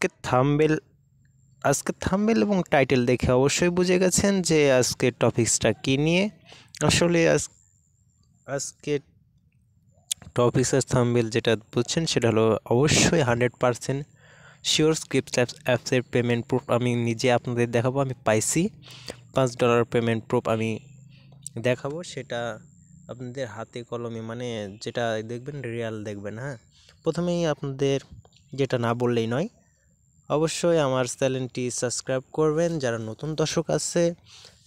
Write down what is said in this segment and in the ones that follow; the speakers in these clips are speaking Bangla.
কে থাম্বেল আজকে থাম্বেল এবং টাইটেল দেখে অবশ্যই বুঝে গেছেন যে আজকে টপিকসটা কি নিয়ে আসলে আজকে আজকে টপিকসের থাম্বেল যেটা বুঝছেন সেটা হলো অবশ্যই 100% সিওর স্ক্রিপ্টস অ্যাপসে পেমেন্ট প্রুফ আমি নিজে আপনাদের দেখাবো আমি পাইছি 5 ডলার পেমেন্ট প্রুফ আমি দেখাবো সেটা আপনাদের হাতে কলমে মানে যেটা দেখবেন রিয়েল দেখবেন হ্যাঁ প্রথমেই আপনাদের যেটা না বললেই নয় অবশ্যই আমার চ্যানেলটি সাবস্ক্রাইব করবেন যারা নতুন দর্শক আছে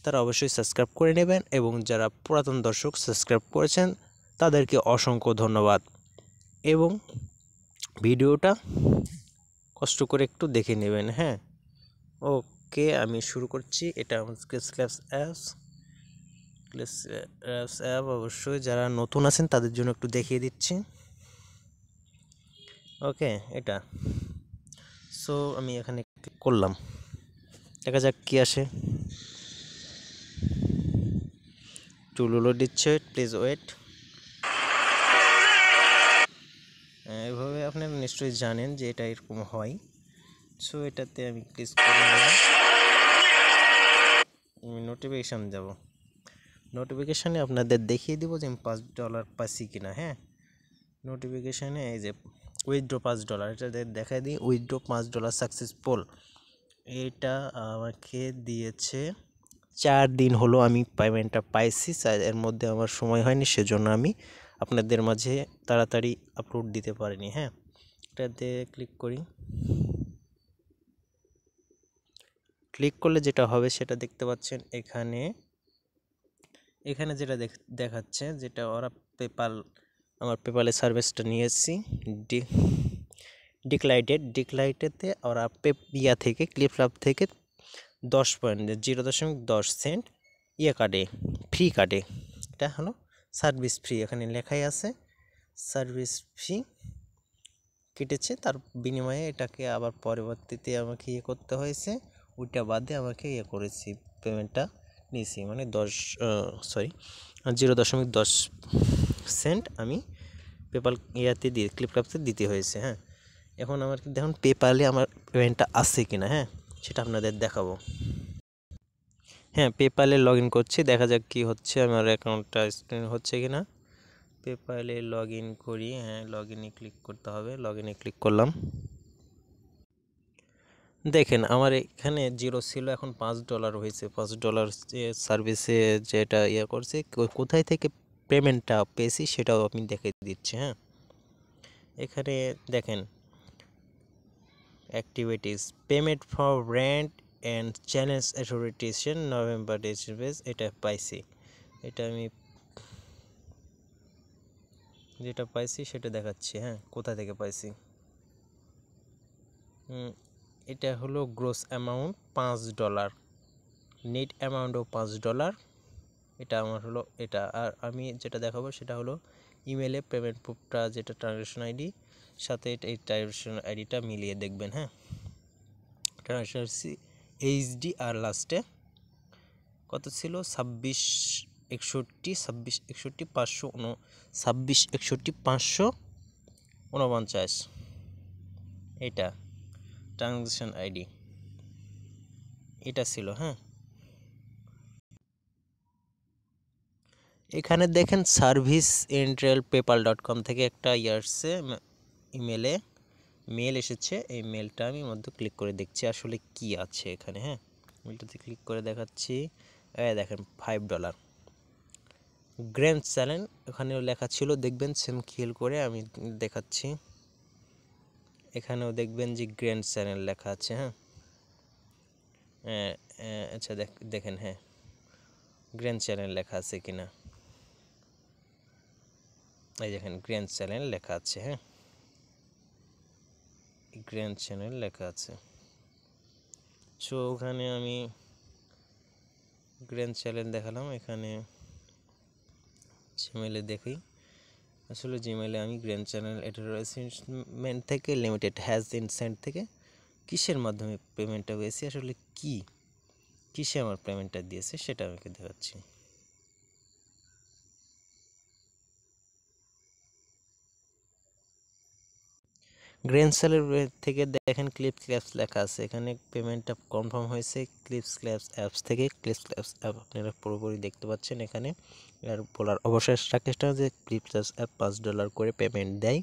তারা অবশ্যই সাবস্ক্রাইব করে নেবেন এবং যারা পুরাতন দর্শক সাবস্ক্রাইব করেছেন তাদেরকে অসংখ্য ধন্যবাদ এবং ভিডিওটা কষ্ট করে একটু দেখে নেবেন হ্যাঁ ওকে আমি শুরু করছি এটা স্কেচক্লাস অ্যাপস অ্যাপস অ্যাপ অবশ্যই যারা নতুন আছেন তাদের জন্য একটু দেখিয়ে দিচ্ছি ওকে এটা সো আমি এখানে ক্লিক করলাম দেখা যাক কি আসে তুলুলো দিচ্ছে প্লিজ ওয়েট এই ভাবে আপনারা নিশ্চয়ই জানেন যে এটা এরকম হয় সো এটাতে আমি ক্লিক করলাম এই নোটিফিকেশন যাব নোটিফিকেশন এ আপনাদের দেখিয়ে দিব যে আমি 5 ডলার পাচ্ছি কিনা হ্যাঁ নোটিফিকেশন এ এই যে উইথড্র পাঁচ ডলার এটা দেখাই দিই উইথড্র পাঁচ ডলার সাকসেসফুল এটা আমাকে দিয়েছে চার দিন হলো আমি পেমেন্টটা পাইছি এর মধ্যে আমার সময় হয়নি সেজন্য আমি আপনাদের মাঝে তাড়াতাড়ি আপলোড দিতে পারিনি হ্যাঁ এটাতে ক্লিক করি ক্লিক করলে যেটা হবে সেটা দেখতে পাচ্ছেন এখানে এখানে যেটা দেখাচ্ছে যেটা ওরা পেপাল আমার পেপালের সার্ভিসটা নিয়ে এসেছি ডি ডিক্লাইটেড ডিক্লাইটেতে আমরা পেপ ইয়া থেকে ক্লিপলাভ থেকে দশ পয়েন্ট জিরো দশমিক দশ সেন্ট ইয়ে কাটে ফ্রি কাটে এটা হলো সার্ভিস ফ্রি এখানে লেখাই আছে সার্ভিস ফি কেটেছে তার বিনিময়ে এটাকে আবার পরবর্তীতে আমাকে ইয়ে করতে হয়েছে ওইটা বাদে আমাকে ইয়ে করেছি পেমেন্টটা নিয়েছি মানে দশ সরি জিরো দশমিক দশ সেন্ট আমি পেপাল ইয়াতে দিয়ে ক্লিপকাপতে দিতে হয়েছে হ্যাঁ এখন আমার দেখুন পেপালে আমার পেমেন্টটা আছে কি না হ্যাঁ সেটা আপনাদের দেখাবো হ্যাঁ পেপালে লগ ইন করছি দেখা যাক কি হচ্ছে আমার অ্যাকাউন্টটা স্ক্রিন হচ্ছে কি না পেপালে লগ ইন করি হ্যাঁ লগ ইনে ক্লিক করতে হবে লগ ইনে ক্লিক করলাম দেখেন আমার এখানে জিরো ছিল এখন পাঁচ ডলার হয়েছে পাঁচ ডলার সার্ভিসে যেটা ইয়ে করছে কোথায় থেকে পেমেন্টটা পেয়েছি সেটাও আমি দেখে দিচ্ছি হ্যাঁ এখানে দেখেন activities payment for rent and challenge authorization November ডিসবেস এটা পাইছি এটা আমি যেটা পাইছি সেটা দেখাচ্ছি হ্যাঁ কোথা থেকে পাইছি এটা হলো গ্রোস অ্যামাউন্ট পাঁচ ডলার নেট অ্যামাউন্টও পাঁচ ডলার এটা আমার হলো এটা আর আমি যেটা দেখাবো সেটা হলো ইমেলে পেমেন্ট প্রুফটা যেটা ট্রানজ্যাকশন আইডি সাথে এই ট্রানজ্যাকশন আইডিটা মিলিয়ে দেখবেন হ্যাঁ ট্রানজ্যাকশন এইচডি আর লাস্টে কত ছিল ছাব্বিশ একষট্টি ছাব্বিশ একষট্টি পাঁচশো উন ছাব্বিশ একষট্টি পাঁচশো উনপঞ্চাশ এটা ট্রানজ্যাকশন আইডি এটা ছিল হ্যাঁ এখানে দেখেন সার্ভিস এন্ট্রেল পেপাল ডট কম থেকে একটা ইয়ার্সে ইমেলে মেল এসেছে এই মেলটা আমি মধ্যে ক্লিক করে দেখছি আসলে কি আছে এখানে হ্যাঁ মেলটাতে ক্লিক করে দেখাচ্ছি দেখেন ফাইভ ডলার গ্র্যান্ড চ্যানেল ওখানেও লেখা ছিল দেখবেন সেম খেল করে আমি দেখাচ্ছি এখানেও দেখবেন যে গ্র্যান্ড চ্যানেল লেখা আছে হ্যাঁ আচ্ছা দেখ দেখেন হ্যাঁ গ্র্যান্ড চ্যানেল লেখা আছে কিনা এই দেখেন গ্র্যান্ড চ্যানেল লেখা আছে হ্যাঁ গ্র্যান্ড চ্যানেল লেখা আছে সো ওখানে আমি গ্র্যান্ড চ্যানেল দেখালাম এখানে জিমেলে দেখি আসলে জিমেলে আমি গ্র্যান্ড চ্যানেল অ্যাডভার্টাইজমেন্ট থেকে লিমিটেড হ্যাজ ইনসেন্ট থেকে কিসের মাধ্যমে পেমেন্টটা হয়েছে আসলে কি কিসে আমার পেমেন্টটা দিয়েছে সেটা আমাকে দেখাচ্ছি গ্রেন সেলের থেকে দেখেন ক্লিপ ক্ল্যাপস লেখা আছে এখানে পেমেন্টটা কনফার্ম হয়েছে ক্লিপস ক্ল্যাপস অ্যাপস থেকে ক্লিপস ক্ল্যাপস অ্যাপ আপনারা পুরোপুরি দেখতে পাচ্ছেন এখানে আর বলার অবশেষ রাকেশটা যে ক্লিপস ক্ল্যাপস অ্যাপ পাঁচ ডলার করে পেমেন্ট দেয়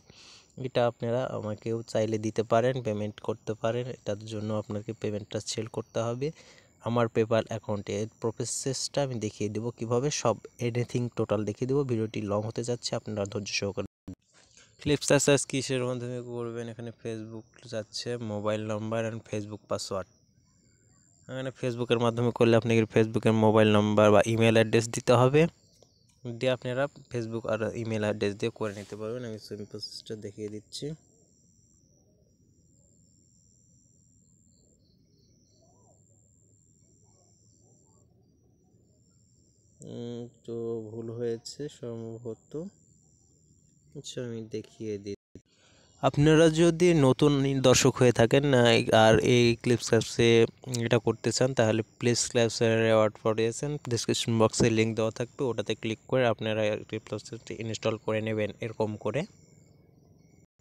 এটা আপনারা আমাকেও চাইলে দিতে পারেন পেমেন্ট করতে পারেন এটার জন্য আপনাকে পেমেন্টটা সেল করতে হবে আমার পেপার অ্যাকাউন্টে প্রসেসটা আমি দেখিয়ে দেবো কীভাবে সব এনিথিং টোটাল দেখিয়ে দেবো ভিডিওটি লং হতে যাচ্ছে আপনারা ধৈর্য সহকারে ফ্লিপসার সার্চ কিসের মাধ্যমে করবেন এখানে ফেসবুক যাচ্ছে mobile number and Facebook password এখানে ফেসবুকের মাধ্যমে করলে আপনাকে ফেসবুকের মোবাইল নাম্বার বা ইমেল অ্যাড্রেস দিতে হবে দিয়ে আপনারা ফেসবুক আর ইমেল অ্যাড্রেস দিয়ে করে নিতে পারবেন আমি সেম প্রসেসটা দেখিয়ে দিচ্ছি তো ভুল হয়েছে সম্ভবত আচ্ছা আমি দেখিয়ে দিই আপনারা যদি নতুন দর্শক হয়ে থাকেন আর এই ক্লিপস ক্লাবসে এটা করতে চান তাহলে প্লেস ক্লাবসের অ্যাওয়ার্ড পড়িয়েছেন ডিসক্রিপশন বক্সে লিঙ্ক দেওয়া থাকবে ওটাতে ক্লিক করে আপনারা ক্লিপস ইনস্টল করে নেবেন এরকম করে